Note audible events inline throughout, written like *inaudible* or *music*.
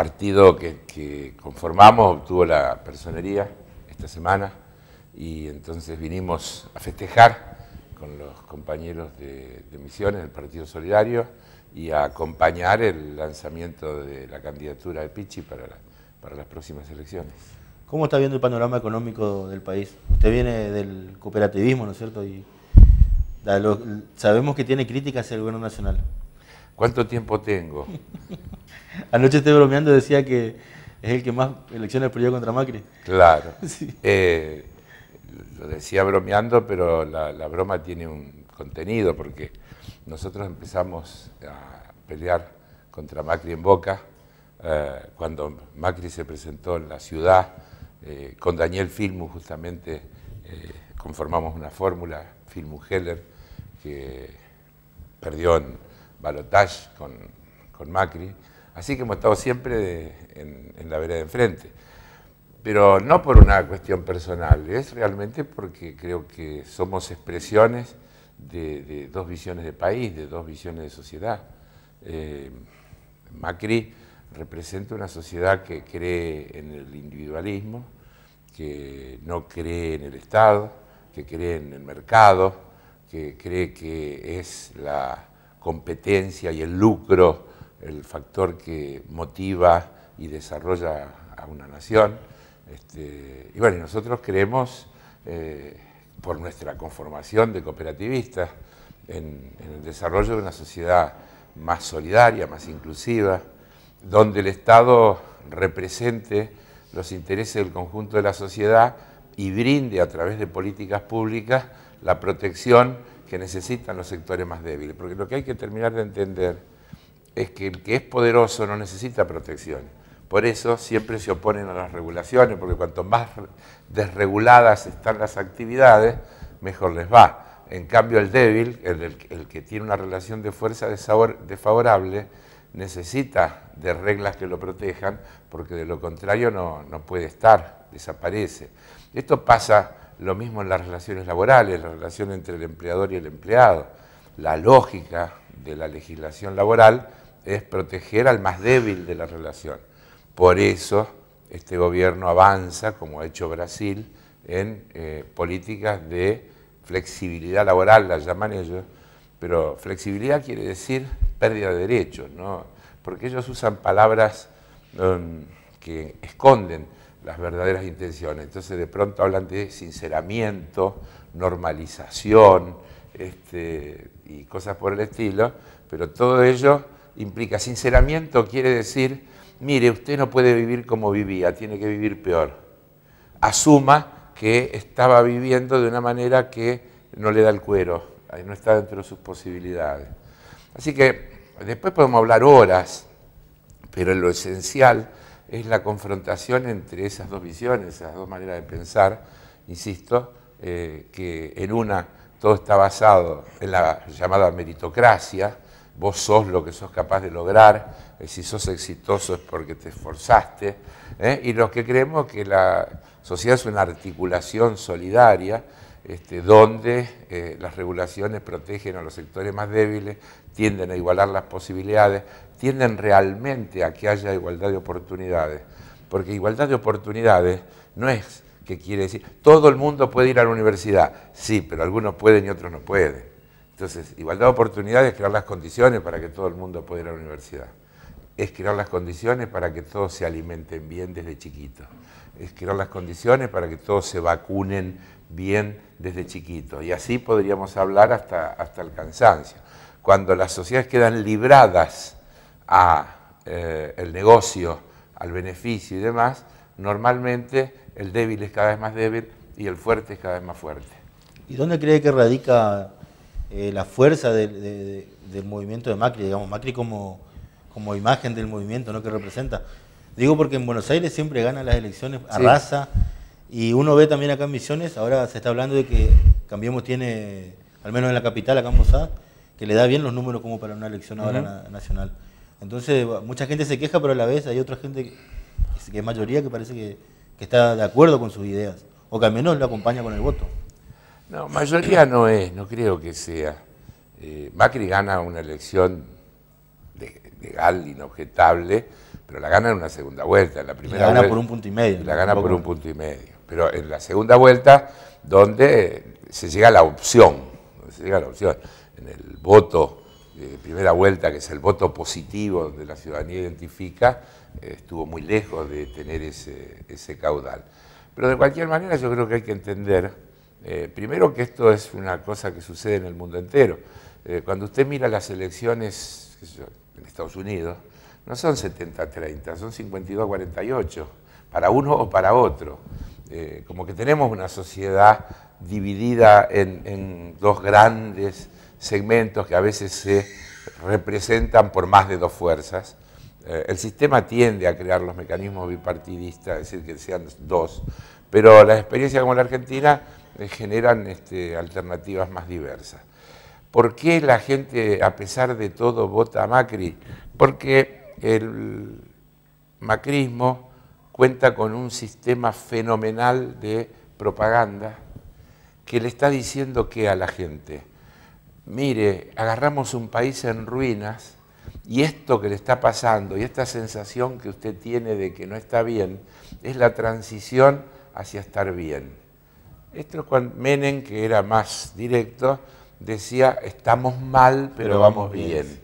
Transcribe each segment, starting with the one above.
partido que, conformamos obtuvo la personería esta semana y entonces vinimos a festejar con los compañeros de, Misiones, el Partido Solidario, y a acompañar el lanzamiento de la candidatura de Pichi para, las próximas elecciones. ¿Cómo está viendo el panorama económico del país? Usted viene del cooperativismo, ¿no es cierto? Y sabemos que tiene críticas al gobierno nacional. ¿Cuánto tiempo tengo? *laughs* Anoche estoy bromeando, decía que es el que más elecciones perdió contra Macri. Claro. *laughs* Eh, lo decía bromeando, pero la, broma tiene un contenido, porque nosotros empezamos a pelear contra Macri en Boca, eh, cuando Macri se presentó en la ciudad, eh, con Daniel Filmu justamente conformamos una fórmula, Filmu Heller, que perdió en balotage con, Macri. Así que hemos estado siempre en, la vereda de enfrente. Pero no por una cuestión personal, es realmente porque creo que somos expresiones de, dos visiones de país, de dos visiones de sociedad. Eh, Macri representa una sociedad que cree en el individualismo, que no cree en el Estado, que cree en el mercado, que cree que es la, competencia y el lucro el factor que motiva y desarrolla a una nación. Este, y bueno, nosotros creemos, eh, por nuestra conformación de cooperativistas, en, en, el desarrollo de una sociedad más solidaria, más inclusiva, donde el Estado represente los intereses del conjunto de la sociedad y brinde a través de políticas públicas la protección que necesitan los sectores más débiles. Porque lo que hay que terminar de entender es que el que es poderoso no necesita protección. Por eso siempre se oponen a las regulaciones, porque cuanto más desreguladas están las actividades, mejor les va. En cambio, el débil, el, que tiene una relación de fuerza desfavorable, necesita de reglas que lo protejan, porque de lo contrario no, no puede estar, desaparece. Esto pasa lo mismo en las relaciones laborales, la relación entre el empleador y el empleado. La lógica de la legislación laboral es proteger al más débil de la relación. Por eso este gobierno avanza, como ha hecho Brasil, en eh, políticas de flexibilidad laboral, las llaman ellos, pero flexibilidad quiere decir pérdida de derechos, ¿no? porque ellos usan palabras um, que esconden las verdaderas intenciones. Entonces de pronto hablan de sinceramiento, normalización este, y cosas por el estilo, pero todo ello implica sinceramiento, quiere decir, mire, usted no puede vivir como vivía, tiene que vivir peor. Asuma que estaba viviendo de una manera que no le da el cuero, no está dentro de sus posibilidades. Así que después podemos hablar horas, pero en lo esencial es la confrontación entre esas dos visiones, esas dos maneras de pensar, insisto, eh, que en una todo está basado en la llamada meritocracia, vos sos lo que sos capaz de lograr, eh, si sos exitoso es porque te esforzaste, eh, y los que creemos que la sociedad es una articulación solidaria, este, donde eh, las regulaciones protegen a los sectores más débiles, tienden a igualar las posibilidades, tienden realmente a que haya igualdad de oportunidades. Porque igualdad de oportunidades no es que quiere decir, todo el mundo puede ir a la universidad, sí, pero algunos pueden y otros no pueden. Entonces, igualdad de oportunidades es crear las condiciones para que todo el mundo pueda ir a la universidad. Es crear las condiciones para que todos se alimenten bien desde chiquitos. Es crear las condiciones para que todos se vacunen bien desde chiquito. Y así podríamos hablar hasta, hasta el cansancio. Cuando las sociedades quedan libradas al eh, negocio, al beneficio y demás, normalmente el débil es cada vez más débil y el fuerte es cada vez más fuerte. ¿Y dónde cree que radica eh, la fuerza del movimiento de Macri? Digamos, Macri como, como imagen del movimiento ¿no? que representa. Digo porque en Buenos Aires siempre gana las elecciones, a raza, y uno ve también acá en Misiones, ahora se está hablando de que Cambiemos tiene, al menos en la capital, acá en Posada, que le da bien los números como para una elección ahora nacional. Entonces, mucha gente se queja, pero a la vez hay otra gente, que, es mayoría, que parece que, está de acuerdo con sus ideas, o que al menos lo acompaña con el voto. No, mayoría no es, no creo que sea. Eh, Macri gana una elección legal, inobjetable, pero la gana en una segunda vuelta, en la primera gana por un punto y medio. la gana por un punto y medio pero en la segunda vuelta donde se llega a la opción, se llega la opción, en el voto de eh, primera vuelta, que es el voto positivo donde la ciudadanía identifica, eh, estuvo muy lejos de tener ese, caudal. Pero de cualquier manera yo creo que hay que entender, eh, primero que esto es una cosa que sucede en el mundo entero. cuando usted mira las elecciones en Estados Unidos, no son 70-30, son 52-48, para uno o para otro. Eh, como que tenemos una sociedad dividida en, dos grandes segmentos que a veces se representan por más de dos fuerzas. Eh, el sistema tiende a crear los mecanismos bipartidistas, es decir, que sean dos, pero las experiencias como la Argentina eh, generan este, alternativas más diversas. ¿Por qué la gente, a pesar de todo, vota a Macri? Porque el macrismo cuenta con un sistema fenomenal de propaganda que le está diciendo que a la gente, mire, agarramos un país en ruinas y esto que le está pasando y esta sensación que usted tiene de que no está bien es la transición hacia estar bien. Esto es cuando Menem, que era más directo, decía, estamos mal, pero, vamos, bien.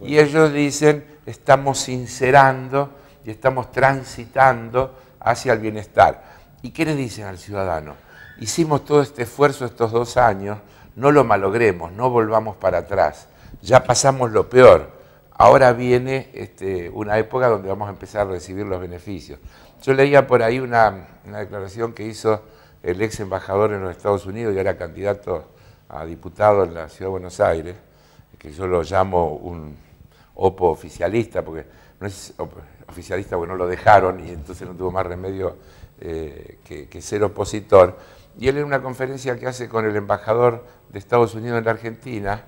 Y ellos dicen, estamos sincerando y estamos transitando hacia el bienestar. ¿Y qué le dicen al ciudadano? Hicimos todo este esfuerzo estos dos años, no lo malogremos, no volvamos para atrás, ya pasamos lo peor, ahora viene este, una época donde vamos a empezar a recibir los beneficios. Yo leía por ahí una, una declaración que hizo el ex embajador en los Estados Unidos y ahora candidato a diputado en la Ciudad de Buenos Aires, que yo lo llamo un opo oficialista, porque no es oficialista, bueno, lo dejaron y entonces no tuvo más remedio eh, que, ser opositor. Y él en una conferencia que hace con el embajador de Estados Unidos en la Argentina,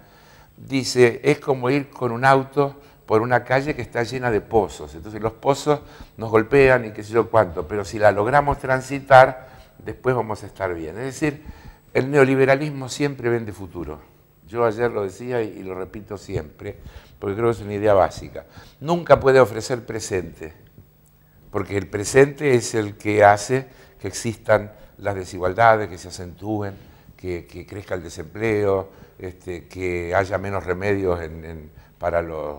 dice, es como ir con un auto por una calle que está llena de pozos. Entonces los pozos nos golpean y qué sé yo cuánto, pero si la logramos transitar, después vamos a estar bien. Es decir, el neoliberalismo siempre vende futuro. Yo ayer lo decía y lo repito siempre porque creo que es una idea básica. Nunca puede ofrecer presente, porque el presente es el que hace que existan las desigualdades, que se acentúen, que, crezca el desempleo, este, que haya menos remedios para los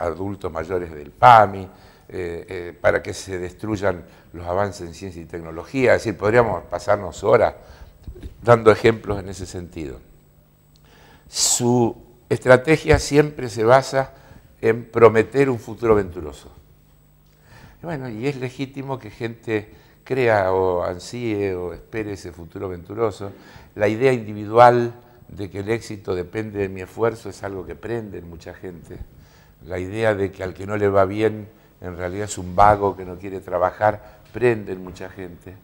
adultos mayores del PAMI, eh, eh, para que se destruyan los avances en ciencia y tecnología. Es decir, podríamos pasarnos horas dando ejemplos en ese sentido. Su estrategia siempre se basa en prometer un futuro venturoso. Y bueno, y es legítimo que gente crea o ansíe o espere ese futuro venturoso. La idea individual de que el éxito depende de mi esfuerzo es algo que prende en mucha gente. La idea de que al que no le va bien en realidad es un vago que no quiere trabajar prende en mucha gente.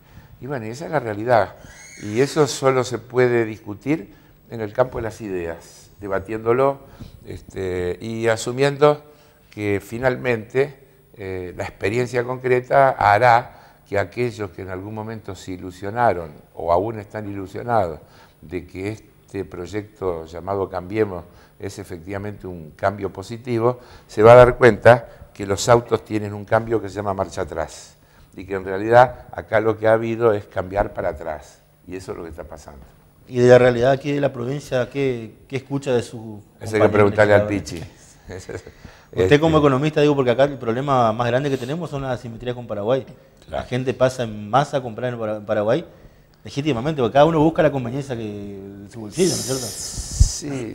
Y bueno, esa es la realidad. Y eso solo se puede discutir en el campo de las ideas debatiéndolo este, y asumiendo que finalmente eh, la experiencia concreta hará que aquellos que en algún momento se ilusionaron o aún están ilusionados de que este proyecto llamado Cambiemos es efectivamente un cambio positivo, se va a dar cuenta que los autos tienen un cambio que se llama marcha atrás y que en realidad acá lo que ha habido es cambiar para atrás y eso es lo que está pasando. ¿Y de la realidad aquí de la provincia, qué, escucha de su... Eso hay que preguntarle al Pichi. *laughs* Usted como este. economista, digo, porque acá el problema más grande que tenemos son las asimetrías con Paraguay. La gente pasa en masa a comprar en Paraguay, legítimamente, porque cada uno busca la conveniencia que su bolsillo, ¿no es cierto?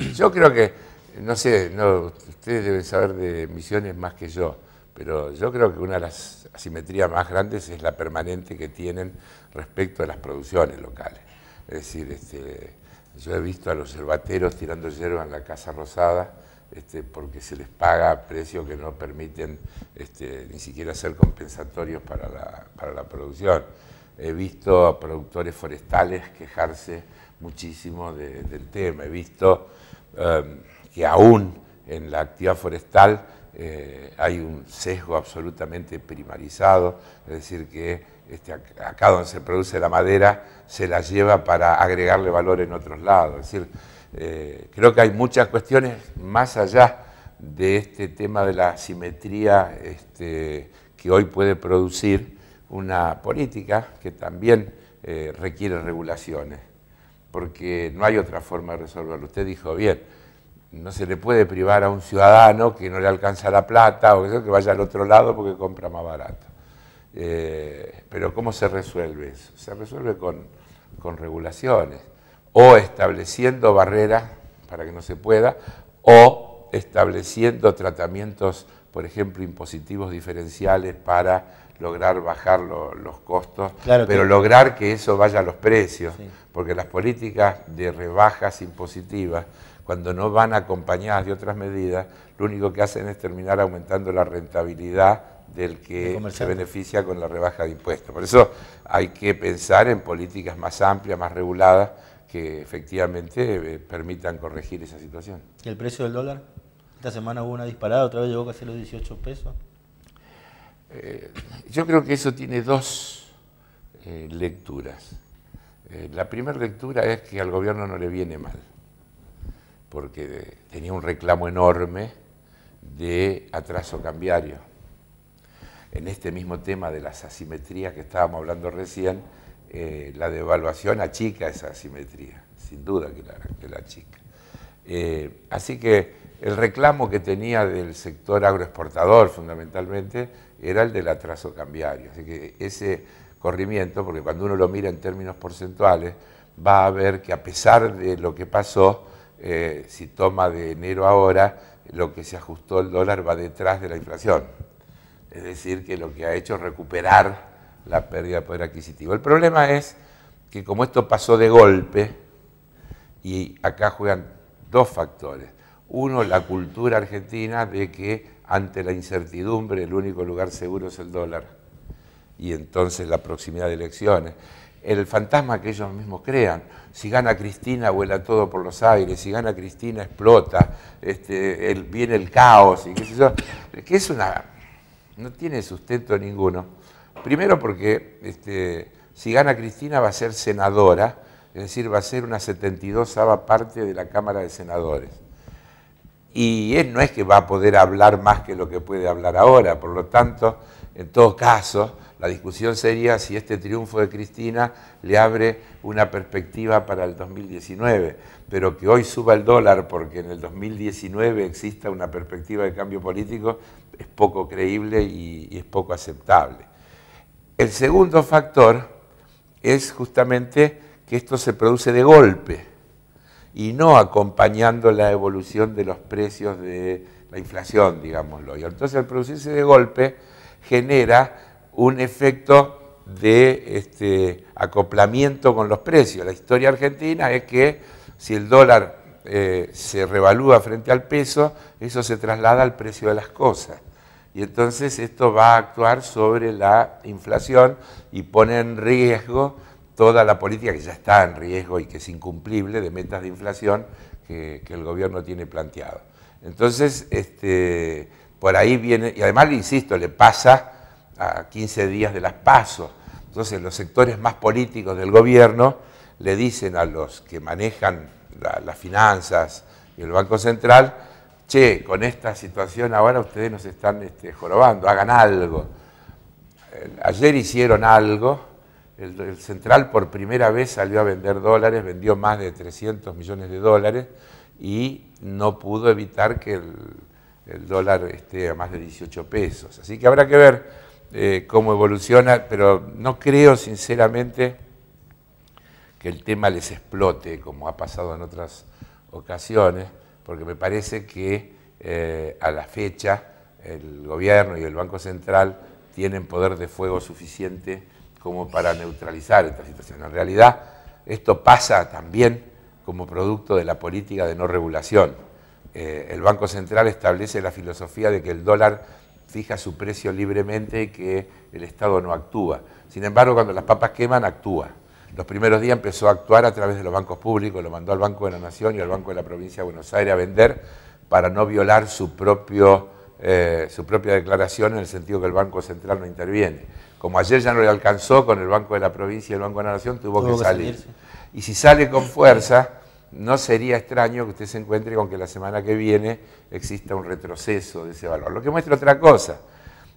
Sí, yo creo que, no sé, ustedes deben saber de misiones más que yo, pero yo creo que una de las asimetrías más grandes es la permanente que tienen respecto a las producciones locales. Es decir, este, yo he visto a los herbateros tirando hierba en la Casa Rosada este, porque se les paga a precios que no permiten este, ni siquiera ser compensatorios para la, producción. He visto a productores forestales quejarse muchísimo del tema. He visto em, que aún en la actividad forestal eh, hay un sesgo absolutamente primarizado, es decir, que este, acá donde se produce la madera se la lleva para agregarle valor en otros lados. Es decir, eh, creo que hay muchas cuestiones más allá de este tema de la simetría este, que hoy puede producir una política que también eh, requiere regulaciones, porque no hay otra forma de resolverlo. Usted dijo bien, no se le puede privar a un ciudadano que no le alcanza la plata o que, vaya al otro lado porque compra más barato. Eh, pero ¿cómo se resuelve eso? Se resuelve con, regulaciones o estableciendo barreras para que no se pueda o estableciendo tratamientos, por ejemplo, impositivos diferenciales para lograr bajar los costos, pero lograr que eso vaya a los precios, porque las políticas de rebajas impositivas cuando no van acompañadas de otras medidas, lo único que hacen es terminar aumentando la rentabilidad del que se beneficia con la rebaja de impuestos. Por eso hay que pensar en políticas más amplias, más reguladas, que efectivamente eh, permitan corregir esa situación. ¿Y el precio del dólar? Esta semana hubo una disparada, otra vez llegó casi los 18 pesos. Eh, yo creo que eso tiene dos eh, lecturas. la primera lectura es que al gobierno no le viene mal porque tenía un reclamo enorme de atraso cambiario. En este mismo tema de las asimetrías que estábamos hablando recién, eh, la devaluación achica esa asimetría, sin duda que la, que achica. Eh, así que el reclamo que tenía del sector agroexportador fundamentalmente era el del atraso cambiario. Así que ese corrimiento, porque cuando uno lo mira en términos porcentuales, va a ver que a pesar de lo que pasó, eh, si toma de enero ahora, lo que se ajustó el dólar va detrás de la inflación. Es decir, que lo que ha hecho es recuperar la pérdida de poder adquisitivo. El problema es que como esto pasó de golpe, y acá juegan dos factores. Uno, la cultura argentina de que ante la incertidumbre el único lugar seguro es el dólar. Y entonces la proximidad de elecciones el fantasma que ellos mismos crean. Si gana Cristina, vuela todo por los aires, si gana Cristina, explota, este, viene el caos, y que es una... no tiene sustento ninguno. Primero porque este, si gana Cristina va a ser senadora, es decir, va a ser una 72 parte de la Cámara de Senadores y no es que va a poder hablar más que lo que puede hablar ahora, por lo tanto, en todo caso, la discusión sería si este triunfo de Cristina le abre una perspectiva para el 2019, pero que hoy suba el dólar porque en el 2019 exista una perspectiva de cambio político es poco creíble y es poco aceptable. El segundo factor es justamente que esto se produce de golpe y no acompañando la evolución de los precios de la inflación, digámoslo. Y entonces el producirse de golpe genera un efecto de este, acoplamiento con los precios. La historia argentina es que si el dólar eh, se revalúa frente al peso, eso se traslada al precio de las cosas. Y entonces esto va a actuar sobre la inflación y pone en riesgo toda la política que ya está en riesgo y que es incumplible de metas de inflación que, el gobierno tiene planteado. Entonces, este, por ahí viene, y además, insisto, le pasa a 15 días de las pasos. Entonces, los sectores más políticos del gobierno le dicen a los que manejan las finanzas y el Banco Central, che, con esta situación ahora ustedes nos están este, jorobando, hagan algo. Eh, ayer hicieron algo, el, central por primera vez salió a vender dólares, vendió más de 300 millones de dólares y no pudo evitar que el, dólar esté a más de 18 pesos. Así que habrá que ver eh, cómo evoluciona, pero no creo sinceramente que el tema les explote como ha pasado en otras ocasiones, porque me parece que eh, a la fecha el gobierno y el Banco Central tienen poder de fuego suficiente como para neutralizar esta situación. En realidad, esto pasa también como producto de la política de no regulación. Eh, el Banco Central establece la filosofía de que el dólar fija su precio libremente y que el Estado no actúa. Sin embargo, cuando las papas queman, actúa. Los primeros días empezó a actuar a través de los bancos públicos, lo mandó al Banco de la Nación y al Banco de la Provincia de Buenos Aires a vender para no violar su, eh, su propia declaración en el sentido que el Banco Central no interviene como ayer ya no le alcanzó con el Banco de la Provincia y el Banco de la Nación, tuvo, que, salir. Y si sale con fuerza, no sería extraño que usted se encuentre con que la semana que viene exista un retroceso de ese valor. Lo que muestra otra cosa,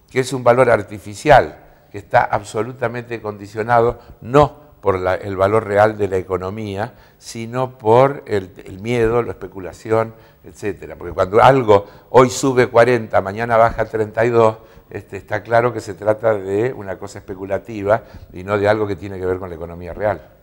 que es un valor artificial, que está absolutamente condicionado no por el valor real de la economía, sino por el, el miedo, la especulación, etc. Porque cuando algo hoy sube 40, mañana baja 32, este, está claro que se trata de una cosa especulativa y no de algo que tiene que ver con la economía real.